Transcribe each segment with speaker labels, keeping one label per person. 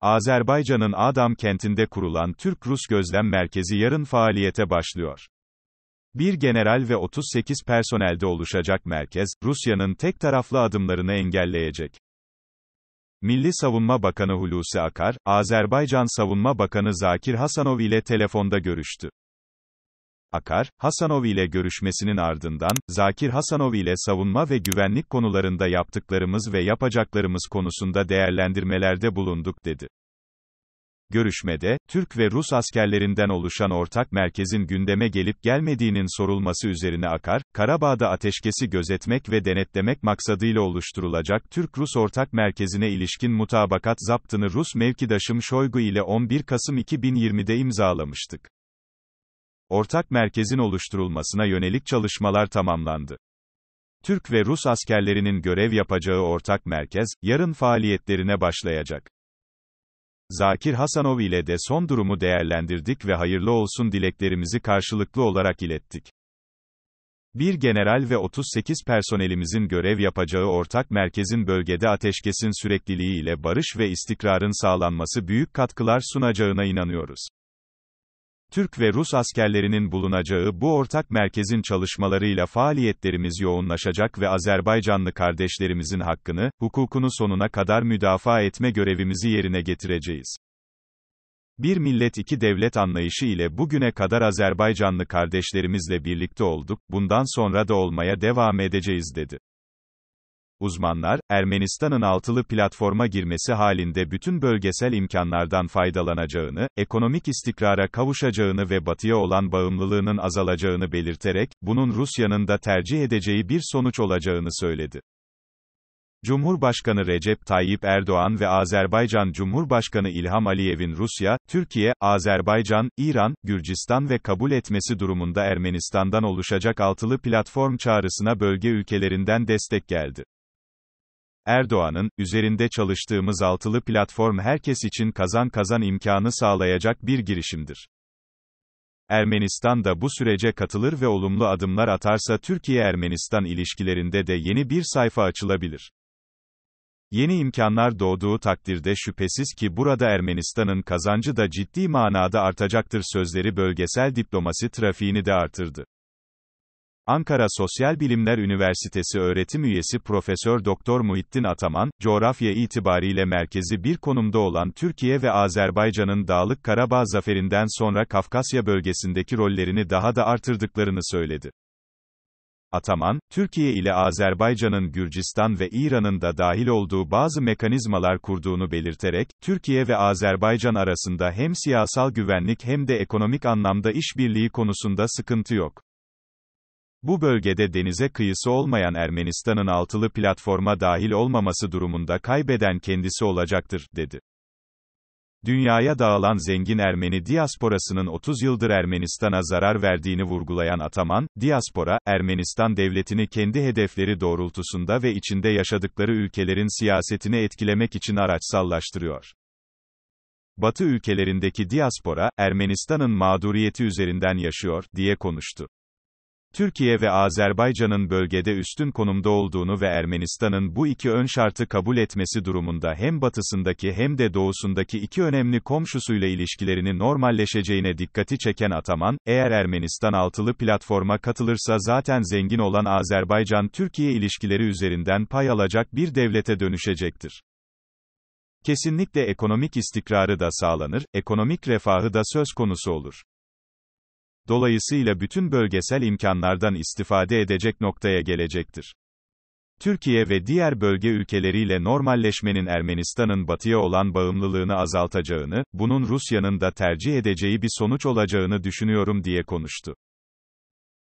Speaker 1: Azerbaycan'ın Adam kentinde kurulan Türk-Rus Gözlem Merkezi yarın faaliyete başlıyor. Bir general ve 38 personelde oluşacak merkez, Rusya'nın tek taraflı adımlarını engelleyecek. Milli Savunma Bakanı Hulusi Akar, Azerbaycan Savunma Bakanı Zakir Hasanov ile telefonda görüştü. Akar, Hasanov ile görüşmesinin ardından, Zakir Hasanov ile savunma ve güvenlik konularında yaptıklarımız ve yapacaklarımız konusunda değerlendirmelerde bulunduk dedi. Görüşmede, Türk ve Rus askerlerinden oluşan ortak merkezin gündeme gelip gelmediğinin sorulması üzerine akar, Karabağ'da ateşkesi gözetmek ve denetlemek maksadıyla oluşturulacak Türk-Rus ortak merkezine ilişkin mutabakat zaptını Rus mevkidaşım Şoygu ile 11 Kasım 2020'de imzalamıştık ortak merkezin oluşturulmasına yönelik çalışmalar tamamlandı. Türk ve Rus askerlerinin görev yapacağı ortak merkez, yarın faaliyetlerine başlayacak. Zakir Hasanov ile de son durumu değerlendirdik ve hayırlı olsun dileklerimizi karşılıklı olarak ilettik. Bir general ve 38 personelimizin görev yapacağı ortak merkezin bölgede ateşkesin sürekliliği ile barış ve istikrarın sağlanması büyük katkılar sunacağına inanıyoruz. Türk ve Rus askerlerinin bulunacağı bu ortak merkezin çalışmalarıyla faaliyetlerimiz yoğunlaşacak ve Azerbaycanlı kardeşlerimizin hakkını, hukukunu sonuna kadar müdafaa etme görevimizi yerine getireceğiz. Bir millet iki devlet anlayışı ile bugüne kadar Azerbaycanlı kardeşlerimizle birlikte olduk, bundan sonra da olmaya devam edeceğiz dedi. Uzmanlar, Ermenistan'ın altılı platforma girmesi halinde bütün bölgesel imkanlardan faydalanacağını, ekonomik istikrara kavuşacağını ve batıya olan bağımlılığının azalacağını belirterek, bunun Rusya'nın da tercih edeceği bir sonuç olacağını söyledi. Cumhurbaşkanı Recep Tayyip Erdoğan ve Azerbaycan Cumhurbaşkanı İlham Aliyev'in Rusya, Türkiye, Azerbaycan, İran, Gürcistan ve kabul etmesi durumunda Ermenistan'dan oluşacak altılı platform çağrısına bölge ülkelerinden destek geldi. Erdoğan'ın, üzerinde çalıştığımız altılı platform herkes için kazan kazan imkanı sağlayacak bir girişimdir. Ermenistan da bu sürece katılır ve olumlu adımlar atarsa Türkiye-Ermenistan ilişkilerinde de yeni bir sayfa açılabilir. Yeni imkanlar doğduğu takdirde şüphesiz ki burada Ermenistan'ın kazancı da ciddi manada artacaktır sözleri bölgesel diplomasi trafiğini de artırdı. Ankara Sosyal Bilimler Üniversitesi öğretim üyesi Profesör Doktor Muhittin Ataman, coğrafya itibariyle merkezi bir konumda olan Türkiye ve Azerbaycan'ın Dağlık Karabağ zaferinden sonra Kafkasya bölgesindeki rollerini daha da artırdıklarını söyledi. Ataman, Türkiye ile Azerbaycan'ın Gürcistan ve İran'ın da dahil olduğu bazı mekanizmalar kurduğunu belirterek, Türkiye ve Azerbaycan arasında hem siyasal güvenlik hem de ekonomik anlamda işbirliği konusunda sıkıntı yok. Bu bölgede denize kıyısı olmayan Ermenistan'ın altılı platforma dahil olmaması durumunda kaybeden kendisi olacaktır, dedi. Dünyaya dağılan zengin Ermeni diasporasının 30 yıldır Ermenistan'a zarar verdiğini vurgulayan Ataman, diaspora, Ermenistan devletini kendi hedefleri doğrultusunda ve içinde yaşadıkları ülkelerin siyasetini etkilemek için araçsallaştırıyor. Batı ülkelerindeki diaspora, Ermenistan'ın mağduriyeti üzerinden yaşıyor, diye konuştu. Türkiye ve Azerbaycan'ın bölgede üstün konumda olduğunu ve Ermenistan'ın bu iki ön şartı kabul etmesi durumunda hem batısındaki hem de doğusundaki iki önemli komşusuyla ilişkilerini normalleşeceğine dikkati çeken Ataman, eğer Ermenistan altılı platforma katılırsa zaten zengin olan Azerbaycan-Türkiye ilişkileri üzerinden pay alacak bir devlete dönüşecektir. Kesinlikle ekonomik istikrarı da sağlanır, ekonomik refahı da söz konusu olur dolayısıyla bütün bölgesel imkanlardan istifade edecek noktaya gelecektir. Türkiye ve diğer bölge ülkeleriyle normalleşmenin Ermenistan'ın batıya olan bağımlılığını azaltacağını, bunun Rusya'nın da tercih edeceği bir sonuç olacağını düşünüyorum diye konuştu.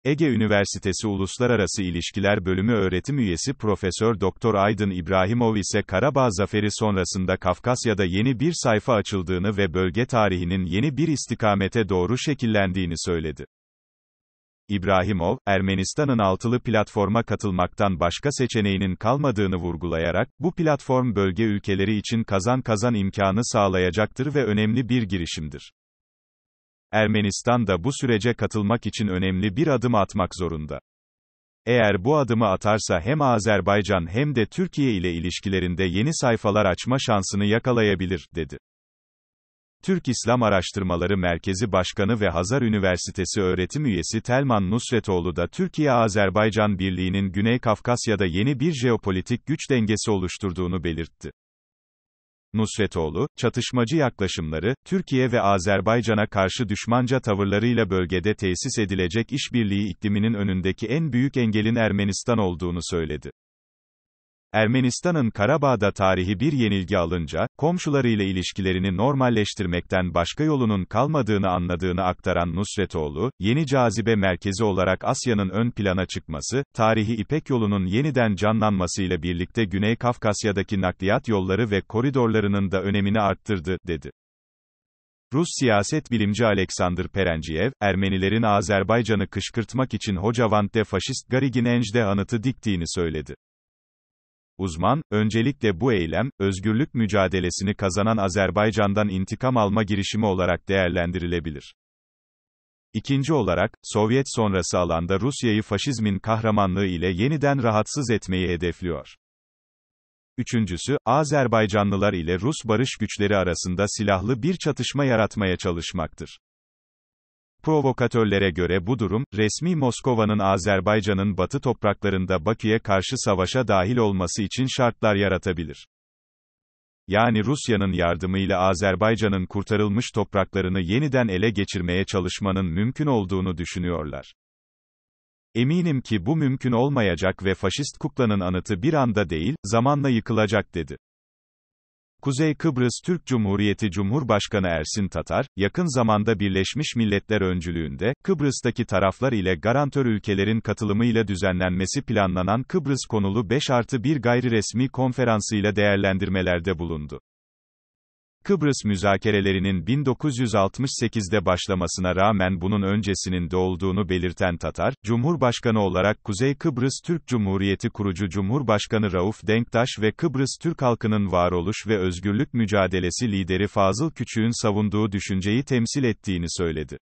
Speaker 1: Ege Üniversitesi Uluslararası İlişkiler Bölümü öğretim üyesi Profesör Doktor Aydın İbrahimov ise Karabağ Zaferi sonrasında Kafkasya'da yeni bir sayfa açıldığını ve bölge tarihinin yeni bir istikamete doğru şekillendiğini söyledi. İbrahimov, Ermenistan'ın altılı platforma katılmaktan başka seçeneğinin kalmadığını vurgulayarak, bu platform bölge ülkeleri için kazan kazan imkanı sağlayacaktır ve önemli bir girişimdir. Ermenistan da bu sürece katılmak için önemli bir adım atmak zorunda. Eğer bu adımı atarsa hem Azerbaycan hem de Türkiye ile ilişkilerinde yeni sayfalar açma şansını yakalayabilir, dedi. Türk İslam Araştırmaları Merkezi Başkanı ve Hazar Üniversitesi öğretim üyesi Telman Nusretoğlu da Türkiye-Azerbaycan Birliği'nin Güney Kafkasya'da yeni bir jeopolitik güç dengesi oluşturduğunu belirtti. Nusretoğlu, çatışmacı yaklaşımları, Türkiye ve Azerbaycan'a karşı düşmanca tavırlarıyla bölgede tesis edilecek işbirliği ikliminin önündeki en büyük engelin Ermenistan olduğunu söyledi. Ermenistan'ın Karabağ'da tarihi bir yenilgi alınca, komşularıyla ilişkilerini normalleştirmekten başka yolunun kalmadığını anladığını aktaran Nusretoğlu, yeni cazibe merkezi olarak Asya'nın ön plana çıkması, tarihi İpek yolunun yeniden canlanmasıyla birlikte Güney Kafkasya'daki nakliyat yolları ve koridorlarının da önemini arttırdı, dedi. Rus siyaset bilimci Aleksandr Perenciyev, Ermenilerin Azerbaycan'ı kışkırtmak için Hocavant'te faşist Garigin Enjde anıtı diktiğini söyledi. Uzman, öncelikle bu eylem, özgürlük mücadelesini kazanan Azerbaycan'dan intikam alma girişimi olarak değerlendirilebilir. İkinci olarak, Sovyet sonrası alanda Rusya'yı faşizmin kahramanlığı ile yeniden rahatsız etmeyi hedefliyor. Üçüncüsü, Azerbaycanlılar ile Rus barış güçleri arasında silahlı bir çatışma yaratmaya çalışmaktır. Provokatörlere göre bu durum, resmi Moskova'nın Azerbaycan'ın batı topraklarında Bakü'ye karşı savaşa dahil olması için şartlar yaratabilir. Yani Rusya'nın yardımıyla Azerbaycan'ın kurtarılmış topraklarını yeniden ele geçirmeye çalışmanın mümkün olduğunu düşünüyorlar. Eminim ki bu mümkün olmayacak ve faşist kuklanın anıtı bir anda değil, zamanla yıkılacak dedi. Kuzey Kıbrıs Türk Cumhuriyeti Cumhurbaşkanı Ersin Tatar, yakın zamanda Birleşmiş Milletler öncülüğünde, Kıbrıs'taki taraflar ile garantör ülkelerin katılımıyla düzenlenmesi planlanan Kıbrıs konulu 5 artı 1 gayri resmi konferansıyla değerlendirmelerde bulundu. Kıbrıs müzakerelerinin 1968'de başlamasına rağmen bunun öncesinin de olduğunu belirten Tatar, Cumhurbaşkanı olarak Kuzey Kıbrıs Türk Cumhuriyeti kurucu Cumhurbaşkanı Rauf Denktaş ve Kıbrıs Türk halkının varoluş ve özgürlük mücadelesi lideri Fazıl Küçük'ün savunduğu düşünceyi temsil ettiğini söyledi.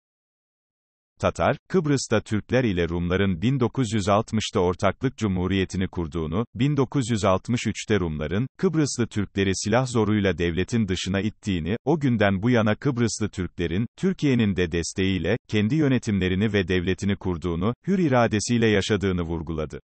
Speaker 1: Tatar, Kıbrıs'ta Türkler ile Rumların 1960'ta ortaklık cumhuriyetini kurduğunu, 1963'te Rumların, Kıbrıslı Türkleri silah zoruyla devletin dışına ittiğini, o günden bu yana Kıbrıslı Türklerin, Türkiye'nin de desteğiyle, kendi yönetimlerini ve devletini kurduğunu, hür iradesiyle yaşadığını vurguladı.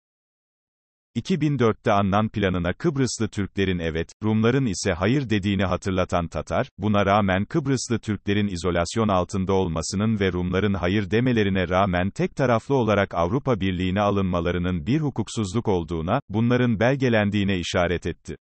Speaker 1: 2004'te annan planına Kıbrıslı Türklerin evet, Rumların ise hayır dediğini hatırlatan Tatar, buna rağmen Kıbrıslı Türklerin izolasyon altında olmasının ve Rumların hayır demelerine rağmen tek taraflı olarak Avrupa Birliği'ne alınmalarının bir hukuksuzluk olduğuna, bunların belgelendiğine işaret etti.